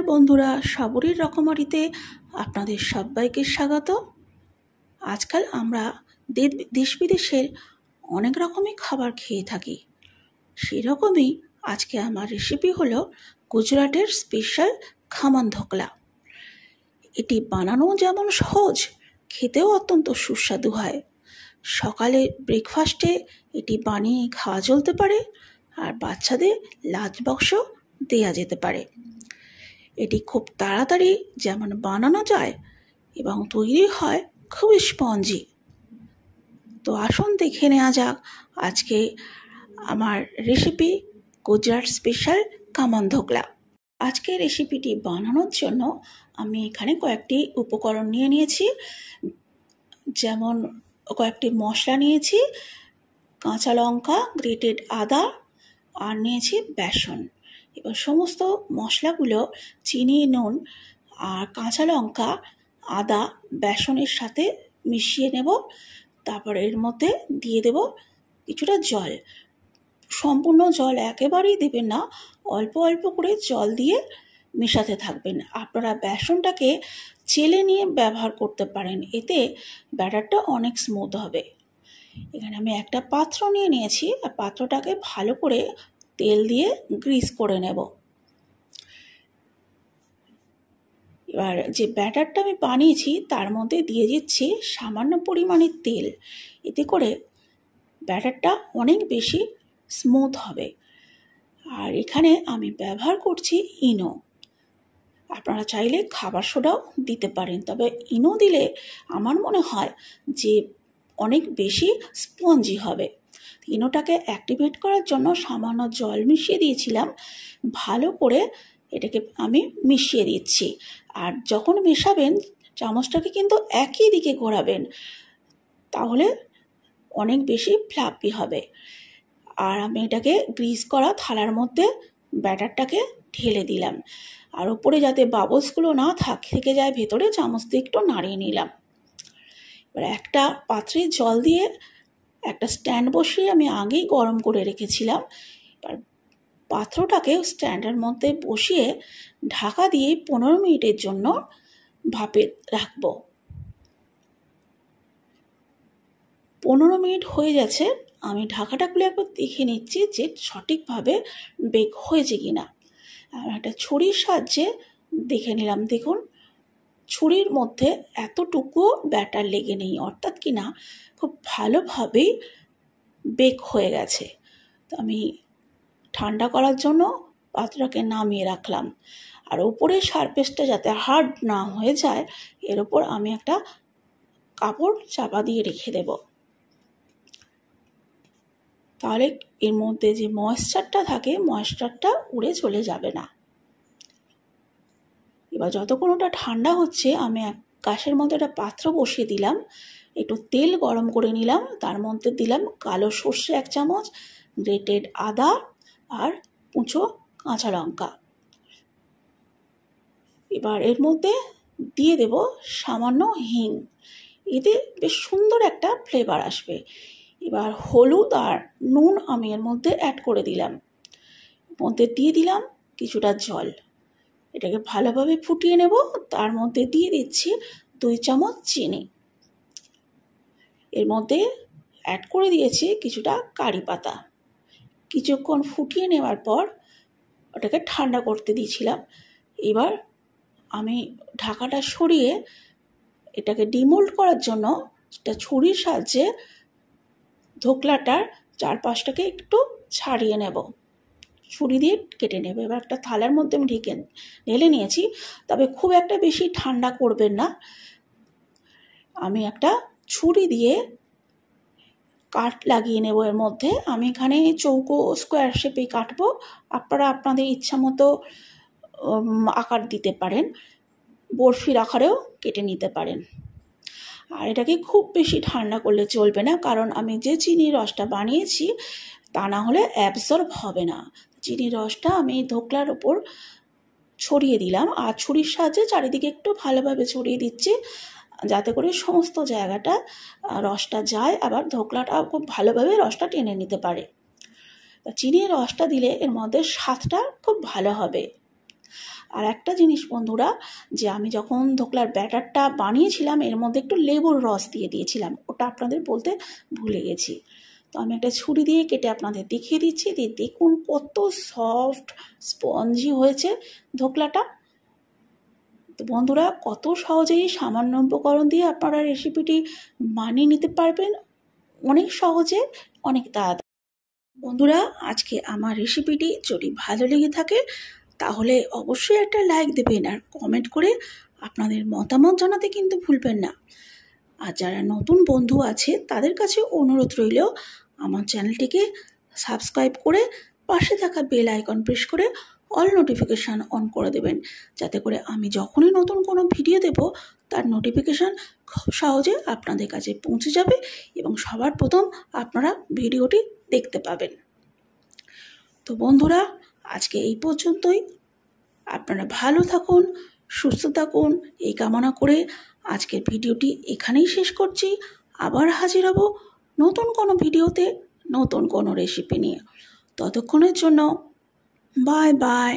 নমস্কার বন্ধুরা সাবরীর রকমারিতে আপনাদের সবাইকে স্বাগত আজকাল আমরা দেশ বিদেশের অনেক রকমের খাবার খেয়ে থাকি সেরকমই আজকে আমার রেসিপি হলো গুজরাটের স্পেশাল খামান ধোকলা এটি বানানো যেমন সহজ খেতেও অত্যন্ত সুস্বাদু হয় সকালে ব্রেকফাস্টে এটি বানিয়ে খাওয়া চলতে পারে আর বাচ্চাদের লাচ বক্স দেওয়া যেতে পারে এটি খুব তাড়াতাড়ি যেমন বানানো যায় এবং তৈরি হয় খুবই স্পঞ্জি তো আসুন দেখে নেওয়া যাক আজকে আমার রেসিপি গুজরাট স্পেশাল কামান ধোকলা আজকে রেসিপিটি বানানোর জন্য আমি এখানে কয়েকটি উপকরণ নিয়ে নিয়েছি যেমন কয়েকটি মশলা নিয়েছি কাঁচা লঙ্কা গ্রেটেড আদা আর নিয়েছি বেসন এবং সমস্ত মশলাগুলো চিনি নুন আর কাঁচা লঙ্কা আদা বেসনের সাথে মিশিয়ে নেব তারপর এর মধ্যে দিয়ে দেব কিছুটা জল সম্পূর্ণ জল একেবারেই দেবেন না অল্প অল্প করে জল দিয়ে মেশাতে থাকবেন আপনারা বেসনটাকে চেলে নিয়ে ব্যবহার করতে পারেন এতে ব্যাটারটা অনেক স্মুথ হবে এখানে আমি একটা পাত্র নিয়ে নিয়েছি আর পাত্রটাকে ভালো করে তেল দিয়ে গ্রিস করে নেব এবার যে ব্যাটারটা আমি বানিয়েছি তার মধ্যে দিয়ে দিচ্ছি সামান্য পরিমাণে তেল এতে করে ব্যাটারটা অনেক বেশি স্মুথ হবে আর এখানে আমি ব্যবহার করছি ইনো আপনারা চাইলে খাবার সোডাও দিতে পারেন তবে ইনো দিলে আমার মনে হয় যে অনেক বেশি স্পঞ্জি হবে ইনোটাকে অ্যাক্টিভেট করার জন্য সামান্য জল মিশিয়ে দিয়েছিলাম ভালো করে এটাকে আমি মিশিয়ে দিচ্ছি আর যখন মেশাবেন চামচটাকে কিন্তু একই দিকে ঘোরাবেন তাহলে অনেক বেশি ফ্লাপি হবে আর আমি এটাকে গ্রিস করা থালার মধ্যে ব্যাটারটাকে ঢেলে দিলাম আর ওপরে যাতে বাবলসগুলো না থাক থেকে যায় ভেতরে চামচ দিয়ে একটু নাড়িয়ে নিলাম এবার একটা পাত্রে জল দিয়ে একটা স্ট্যান্ড বসিয়ে আমি আগেই গরম করে রেখেছিলাম এবার পাত্রটাকে স্ট্যান্ডের মধ্যে বসিয়ে ঢাকা দিয়ে পনেরো মিনিটের জন্য ভাপে রাখব পনেরো মিনিট হয়ে গেছে আমি ঢাকাটা খুলে একবার দেখে নিচ্ছি যে সঠিকভাবে বেক হয়েছে কি না একটা ছুরির সাহায্যে দেখে নিলাম দেখুন ছুরির মধ্যে এতটুকু ব্যাটার লেগে নেই অর্থাৎ কি না খুব ভালোভাবেই বেক হয়ে গেছে তো আমি ঠান্ডা করার জন্য পাত্রটাকে নামিয়ে রাখলাম আর ওপরে সারফেসটা যাতে হার্ড না হয়ে যায় এর ওপর আমি একটা কাপড় চাপা দিয়ে রেখে দেব তাহলে এর মধ্যে যে ময়েশ্চারটা থাকে ময়েশ্চারটা উড়ে চলে যাবে না এবার যতক্ষণ ওটা ঠান্ডা হচ্ছে আমি এক কাশের মধ্যে একটা পাত্র বসিয়ে দিলাম একটু তেল গরম করে নিলাম তার মধ্যে দিলাম কালো সর্ষে এক চামচ গ্রেটেড আদা আর উঁচো কাঁচা লঙ্কা এবার এর মধ্যে দিয়ে দেব সামান্য হিং এতে বেশ সুন্দর একটা ফ্লেভার আসবে এবার হলুদ আর নুন আমি এর মধ্যে অ্যাড করে দিলাম মধ্যে দিয়ে দিলাম কিছুটা জল এটাকে ভালোভাবে ফুটিয়ে নেব তার মধ্যে দিয়ে দিচ্ছি দুই চামচ চিনি এর মধ্যে অ্যাড করে দিয়েছি কিছুটা কারি পাতা কিছুক্ষণ ফুটিয়ে নেওয়ার পর ওটাকে ঠান্ডা করতে দিয়েছিলাম এবার আমি ঢাকাটা সরিয়ে এটাকে ডিমোল্ড করার জন্য সেটা ছুরির সাহায্যে ধোকলাটার চারপাশটাকে একটু ছাড়িয়ে নেব ছুরি দিয়ে কেটে নেবে এবার একটা থালার মধ্যে আমি ঢেকে ঢেলে নিয়েছি তবে খুব একটা বেশি ঠান্ডা করবেন না আমি একটা ছুরি দিয়ে কাট লাগিয়ে নেব এর মধ্যে আমি এখানে চৌকো স্কোয়ার শেপে কাটবো আপনারা আপনাদের ইচ্ছা মতো আকার দিতে পারেন বরফির আকারেও কেটে নিতে পারেন আর এটাকে খুব বেশি ঠান্ডা করলে চলবে না কারণ আমি যে চিনির রসটা বানিয়েছি তা না হলে অ্যাবজর্ব হবে না চিনির রসটা আমি ধোকলার ওপর ছড়িয়ে দিলাম আর ছুরির সাহায্যে চারিদিকে একটু ভালোভাবে ছড়িয়ে দিচ্ছি যাতে করে সমস্ত জায়গাটা রসটা যায় আবার ধোকলাটা খুব ভালোভাবে রসটা টেনে নিতে পারে চিনির রসটা দিলে এর মধ্যে স্বাদটা খুব ভালো হবে আর একটা জিনিস বন্ধুরা যে আমি যখন ধোকলার ব্যাটারটা বানিয়েছিলাম এর মধ্যে একটু লেবুর রস দিয়ে দিয়েছিলাম ওটা আপনাদের বলতে ভুলে গেছি তো আমি একটা ছুরি দিয়ে কেটে আপনাদের দেখিয়ে দিচ্ছি দিয়ে দেখুন কত সফট স্পঞ্জি হয়েছে ধোকলাটা তো বন্ধুরা কত সহজেই সামান্য উপকরণ দিয়ে আপনারা রেসিপিটি মানিয়ে নিতে পারবেন অনেক সহজে অনেক তাড়াতাড়ি বন্ধুরা আজকে আমার রেসিপিটি যদি ভালো লেগে থাকে তাহলে অবশ্যই একটা লাইক দেবেন আর কমেন্ট করে আপনাদের মতামত জানাতে কিন্তু ভুলবেন না আর যারা নতুন বন্ধু আছে তাদের কাছে অনুরোধ রইলেও আমার চ্যানেলটিকে সাবস্ক্রাইব করে পাশে থাকা বেল আইকন প্রেস করে অল নোটিফিকেশান অন করে দেবেন যাতে করে আমি যখনই নতুন কোনো ভিডিও দেব তার নোটিফিকেশান খুব সহজে আপনাদের কাছে পৌঁছে যাবে এবং সবার প্রথম আপনারা ভিডিওটি দেখতে পাবেন তো বন্ধুরা আজকে এই পর্যন্তই আপনারা ভালো থাকুন সুস্থ থাকুন এই কামনা করে আজকের ভিডিওটি এখানেই শেষ করছি আবার হাজির হব নতুন কোনো ভিডিওতে নতুন কোনো রেসিপি নিয়ে ততক্ষণের জন্য বাই বাই